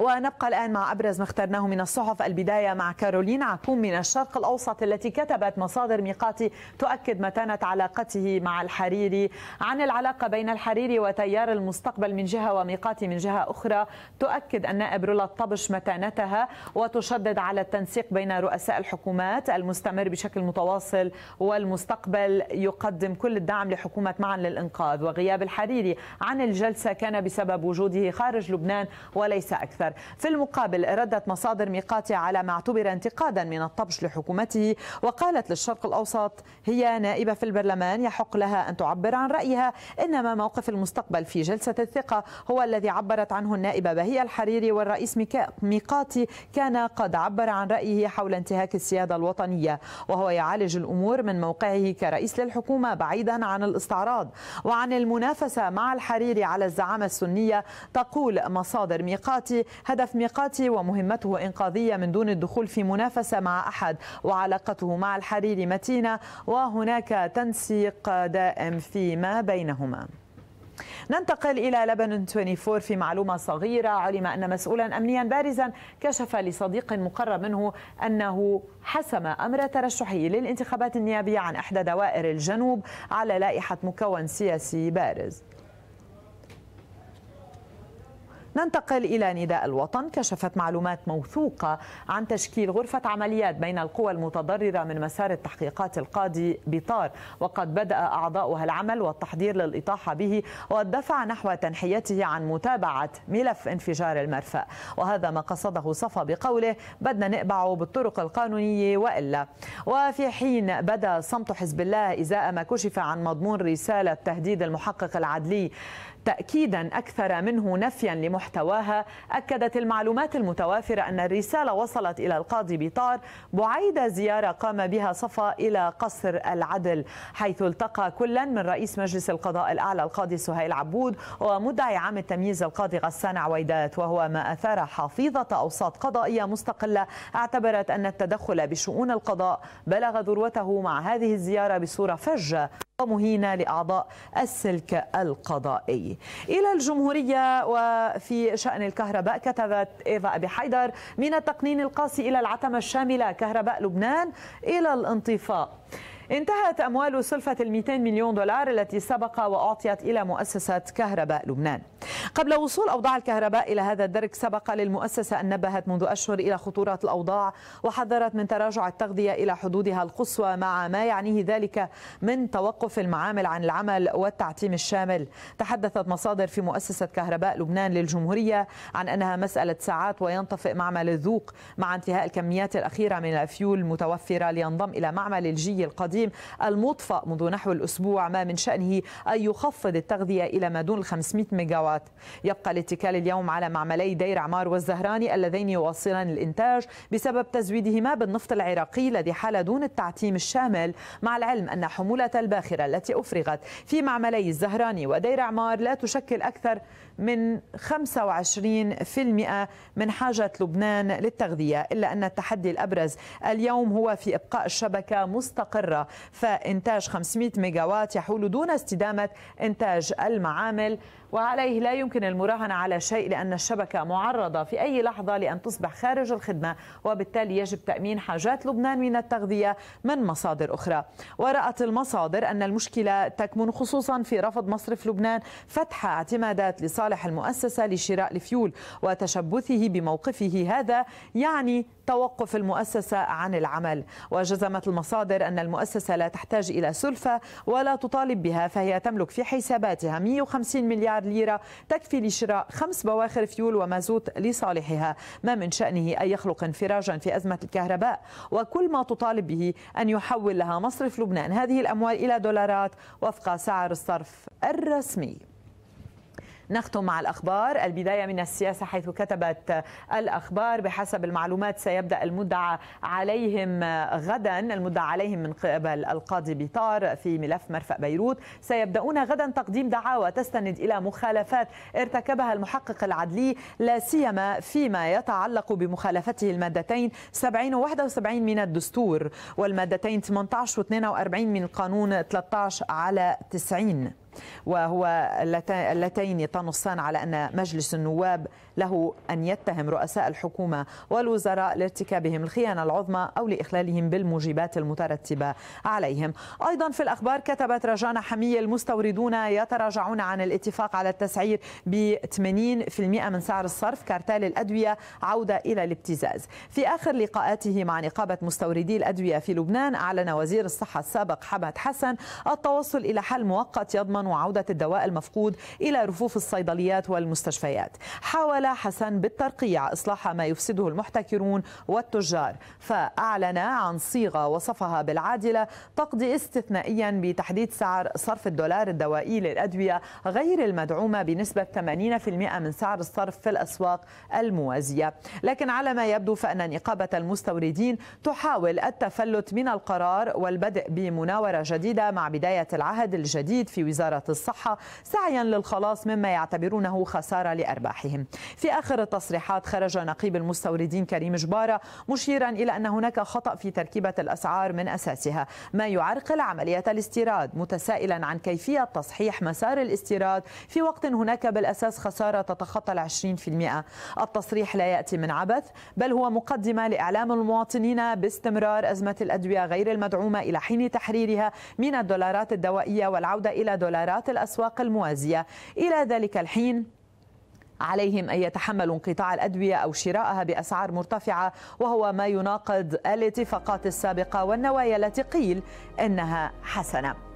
ونبقى الآن مع أبرز ما اخترناه من الصحف البداية مع كارولين عكوم من الشرق الأوسط التي كتبت مصادر ميقاتي تؤكد متانة علاقته مع الحريري عن العلاقة بين الحريري وتيار المستقبل من جهة وميقاتي من جهة أخرى تؤكد النائب رولا الطبش متانتها وتشدد على التنسيق بين رؤساء الحكومات المستمر بشكل متواصل والمستقبل يقدم كل الدعم لحكومة معا للإنقاذ وغياب الحريري عن الجلسة كان بسبب وجوده خارج لبنان وليس أكثر الأكبر في المقابل ردت مصادر ميقاتي على ما اعتبر انتقادا من الطبش لحكومته وقالت للشرق الأوسط هي نائبة في البرلمان يحق لها أن تعبر عن رأيها إنما موقف المستقبل في جلسة الثقة هو الذي عبرت عنه النائبة بهية الحريري والرئيس ميقاتي كان قد عبر عن رأيه حول انتهاك السيادة الوطنية وهو يعالج الأمور من موقعه كرئيس للحكومة بعيدا عن الاستعراض وعن المنافسة مع الحريري على الزعامة السنية تقول مصادر ميقاتي هدف ميقاتي ومهمته إنقاذية من دون الدخول في منافسة مع أحد وعلاقته مع الحرير متينة وهناك تنسيق دائم فيما بينهما ننتقل إلى لبنان 24 في معلومة صغيرة علم أن مسؤولا أمنيا بارزا كشف لصديق مقرب منه أنه حسم أمر ترشحه للانتخابات النيابية عن إحدى دوائر الجنوب على لائحة مكون سياسي بارز ننتقل إلى نداء الوطن كشفت معلومات موثوقة عن تشكيل غرفة عمليات بين القوى المتضررة من مسار التحقيقات القاضي بطار وقد بدأ أعضاؤها العمل والتحضير للإطاحة به والدفع نحو تنحيته عن متابعة ملف انفجار المرفأ وهذا ما قصده صفا بقوله بدنا نقبعه بالطرق القانونية وإلا وفي حين بدا صمت حزب الله إزاء ما كشف عن مضمون رسالة تهديد المحقق العدلي تأكيدا أكثر منه نفيا لمحتواها أكدت المعلومات المتوافرة أن الرسالة وصلت إلى القاضي بيطار بعيد زيارة قام بها صفا إلى قصر العدل حيث التقى كلا من رئيس مجلس القضاء الأعلى القاضي سهيل عبود ومدعي عام التمييز القاضي غسان عويدات وهو ما أثار حافظة أوساط قضائية مستقلة اعتبرت أن التدخل بشؤون القضاء بلغ ذروته مع هذه الزيارة بصورة فجة ومهينة لأعضاء السلك القضائي الرئاسي إلى الجمهورية وفي شأن الكهرباء كتبت إيفا أبي حيدر من التقنين القاسي إلى العتمة الشاملة كهرباء لبنان إلى الانطفاء انتهت أموال سلفة ال 200 مليون دولار التي سبق وأعطيت إلى مؤسسة كهرباء لبنان قبل وصول أوضاع الكهرباء إلى هذا الدرك سبق للمؤسسة أن نبهت منذ أشهر إلى خطورة الأوضاع وحذرت من تراجع التغذية إلى حدودها القصوى مع ما يعنيه ذلك من توقف المعامل عن العمل والتعتيم الشامل تحدثت مصادر في مؤسسة كهرباء لبنان للجمهورية عن أنها مسألة ساعات وينطفئ معمل الذوق مع انتهاء الكميات الأخيرة من الفيول المتوفرة لينضم إلى معمل الجي القديم القديم المطفأ منذ نحو الأسبوع ما من شأنه أن يخفض التغذية إلى ما دون ال 500 ميجاوات يبقى الاتكال اليوم على معملي دير عمار والزهراني اللذين يواصلان الإنتاج بسبب تزويدهما بالنفط العراقي الذي حال دون التعتيم الشامل مع العلم أن حمولة الباخرة التي أفرغت في معملي الزهراني ودير عمار لا تشكل أكثر من 25% من حاجة لبنان للتغذية إلا أن التحدي الأبرز اليوم هو في إبقاء الشبكة مستقرة فإنتاج 500 ميجاوات يحول دون استدامة إنتاج المعامل وعليه لا يمكن المراهنة على شيء لأن الشبكة معرضة في أي لحظة لأن تصبح خارج الخدمة وبالتالي يجب تأمين حاجات لبنان من التغذية من مصادر أخرى ورأت المصادر أن المشكلة تكمن خصوصا في رفض مصرف لبنان فتح اعتمادات لصالح المؤسسة لشراء الفيول وتشبثه بموقفه هذا يعني توقف المؤسسة عن العمل وجزمت المصادر أن المؤسسة لا تحتاج إلى سلفة ولا تطالب بها فهي تملك في حساباتها 150 مليار ليرة تكفي لشراء خمس بواخر فيول ومازوت لصالحها ما من شأنه أن يخلق انفراجا في أزمة الكهرباء وكل ما تطالب به أن يحول لها مصرف لبنان هذه الأموال إلى دولارات وفق سعر الصرف الرسمي نختم مع الأخبار البداية من السياسة حيث كتبت الأخبار بحسب المعلومات سيبدأ المدعى عليهم غدا المدعى عليهم من قبل القاضي بيطار في ملف مرفأ بيروت سيبدأون غدا تقديم دعاوى تستند إلى مخالفات ارتكبها المحقق العدلي لا سيما فيما يتعلق بمخالفته المادتين 70 و71 من الدستور والمادتين 18 و42 من القانون 13 على 90 وهو اللتين تنصان على أن مجلس النواب له أن يتهم رؤساء الحكومة والوزراء لارتكابهم الخيانة العظمى أو لإخلالهم بالموجبات المترتبة عليهم أيضا في الأخبار كتبت رجانا حمية المستوردون يتراجعون عن الاتفاق على التسعير ب 80% من سعر الصرف كارتال الأدوية عودة إلى الابتزاز في آخر لقاءاته مع نقابة مستوردي الأدوية في لبنان أعلن وزير الصحة السابق حمد حسن التوصل إلى حل مؤقت يضمن وعودة الدواء المفقود إلى رفوف الصيدليات والمستشفيات حاول حسن بالترقيع إصلاح ما يفسده المحتكرون والتجار فأعلن عن صيغة وصفها بالعادلة تقضي استثنائيا بتحديد سعر صرف الدولار الدوائي للأدوية غير المدعومة بنسبة 80% من سعر الصرف في الأسواق الموازية لكن على ما يبدو فأن نقابة المستوردين تحاول التفلت من القرار والبدء بمناورة جديدة مع بداية العهد الجديد في وزارة وزارة الصحة سعيا للخلاص مما يعتبرونه خسارة لأرباحهم في آخر التصريحات خرج نقيب المستوردين كريم جبارة مشيرا إلى أن هناك خطأ في تركيبة الأسعار من أساسها ما يعرقل عملية الاستيراد متسائلا عن كيفية تصحيح مسار الاستيراد في وقت هناك بالأساس خسارة تتخطى ال 20% التصريح لا يأتي من عبث بل هو مقدمة لإعلام المواطنين باستمرار أزمة الأدوية غير المدعومة إلى حين تحريرها من الدولارات الدوائية والعودة إلى دولار قرارات الأسواق الموازية إلى ذلك الحين عليهم أن يتحملوا انقطاع الأدوية أو شراءها بأسعار مرتفعة وهو ما يناقض الاتفاقات السابقة والنوايا التي قيل إنها حسنة